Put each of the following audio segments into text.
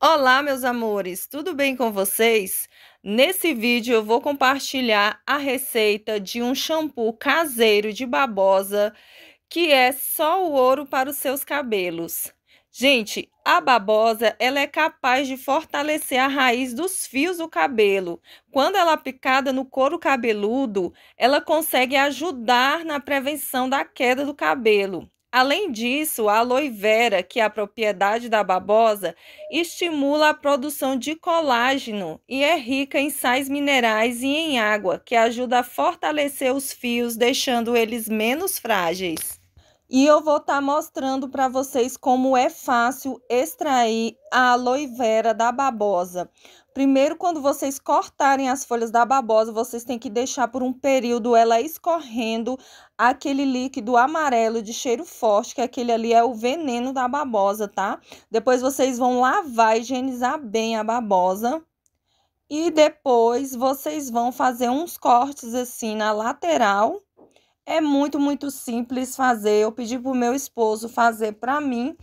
Olá, meus amores, tudo bem com vocês? Nesse vídeo eu vou compartilhar a receita de um shampoo caseiro de babosa que é só o ouro para os seus cabelos. Gente, a babosa ela é capaz de fortalecer a raiz dos fios do cabelo. Quando ela é aplicada no couro cabeludo, ela consegue ajudar na prevenção da queda do cabelo. Além disso, a aloe vera, que é a propriedade da babosa, estimula a produção de colágeno e é rica em sais minerais e em água, que ajuda a fortalecer os fios, deixando eles menos frágeis. E eu vou estar tá mostrando para vocês como é fácil extrair a aloe vera da babosa. Primeiro, quando vocês cortarem as folhas da babosa, vocês têm que deixar por um período ela escorrendo aquele líquido amarelo de cheiro forte, que aquele ali é o veneno da babosa, tá? Depois vocês vão lavar, higienizar bem a babosa. E depois vocês vão fazer uns cortes assim na lateral. É muito, muito simples fazer. Eu pedi pro meu esposo fazer para mim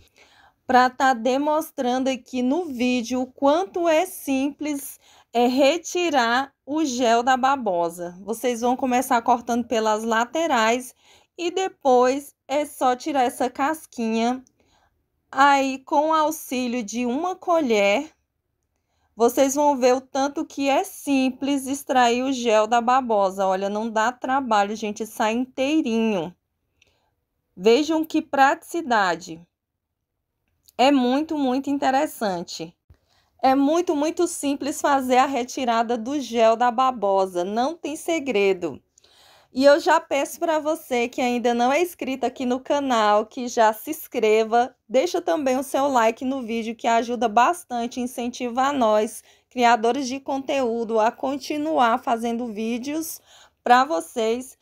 para estar tá demonstrando aqui no vídeo o quanto é simples é retirar o gel da babosa. Vocês vão começar cortando pelas laterais e depois é só tirar essa casquinha. Aí, com o auxílio de uma colher, vocês vão ver o tanto que é simples extrair o gel da babosa. Olha, não dá trabalho, gente, sai inteirinho. Vejam que praticidade. É muito, muito interessante. É muito, muito simples fazer a retirada do gel da babosa, não tem segredo. E eu já peço para você que ainda não é inscrito aqui no canal, que já se inscreva, deixa também o seu like no vídeo que ajuda bastante, incentiva a nós, criadores de conteúdo, a continuar fazendo vídeos para vocês.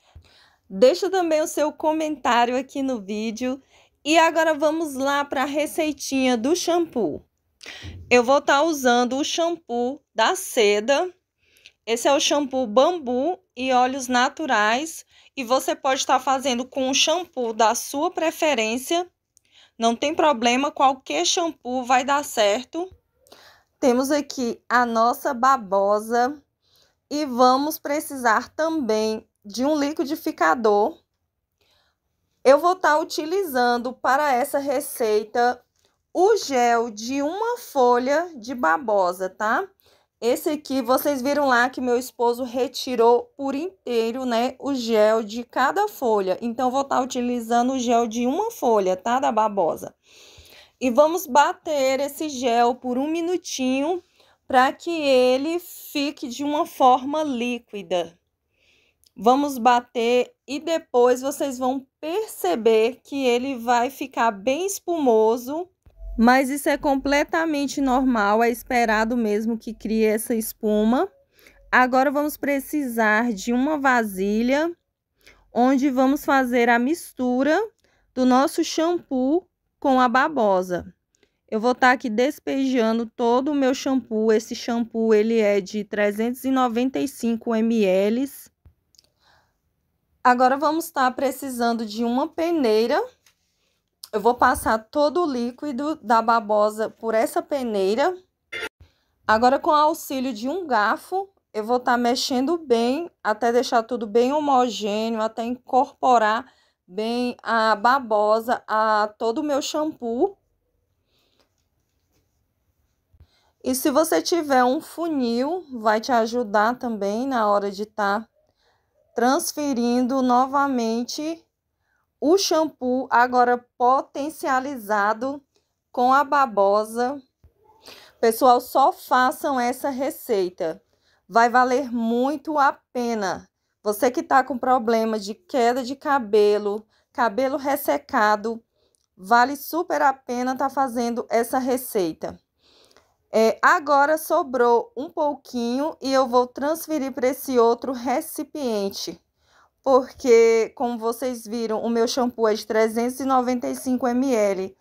Deixa também o seu comentário aqui no vídeo. E agora vamos lá para a receitinha do shampoo. Eu vou estar tá usando o shampoo da Seda. Esse é o shampoo bambu e óleos naturais. E você pode estar tá fazendo com o shampoo da sua preferência. Não tem problema, qualquer shampoo vai dar certo. Temos aqui a nossa babosa. E vamos precisar também de um liquidificador eu vou estar tá utilizando para essa receita o gel de uma folha de babosa, tá? Esse aqui, vocês viram lá que meu esposo retirou por inteiro, né, o gel de cada folha. Então, vou estar tá utilizando o gel de uma folha, tá, da babosa. E vamos bater esse gel por um minutinho para que ele fique de uma forma líquida. Vamos bater e depois vocês vão perceber que ele vai ficar bem espumoso, mas isso é completamente normal, é esperado mesmo que crie essa espuma. Agora vamos precisar de uma vasilha onde vamos fazer a mistura do nosso shampoo com a babosa. Eu vou estar tá aqui despejando todo o meu shampoo. Esse shampoo ele é de 395 ml. Agora, vamos estar tá precisando de uma peneira. Eu vou passar todo o líquido da babosa por essa peneira. Agora, com o auxílio de um garfo, eu vou estar tá mexendo bem, até deixar tudo bem homogêneo, até incorporar bem a babosa a todo o meu shampoo. E se você tiver um funil, vai te ajudar também na hora de estar tá transferindo novamente o shampoo, agora potencializado com a babosa. Pessoal, só façam essa receita. Vai valer muito a pena. Você que está com problema de queda de cabelo, cabelo ressecado, vale super a pena estar tá fazendo essa receita. É, agora sobrou um pouquinho e eu vou transferir para esse outro recipiente. Porque, como vocês viram, o meu shampoo é de 395 ml.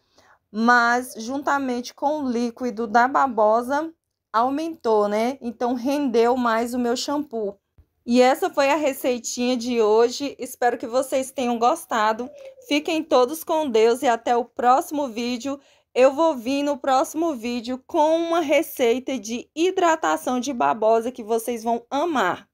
Mas, juntamente com o líquido da babosa, aumentou, né? Então, rendeu mais o meu shampoo. E essa foi a receitinha de hoje. Espero que vocês tenham gostado. Fiquem todos com Deus e até o próximo vídeo eu vou vir no próximo vídeo com uma receita de hidratação de babosa que vocês vão amar.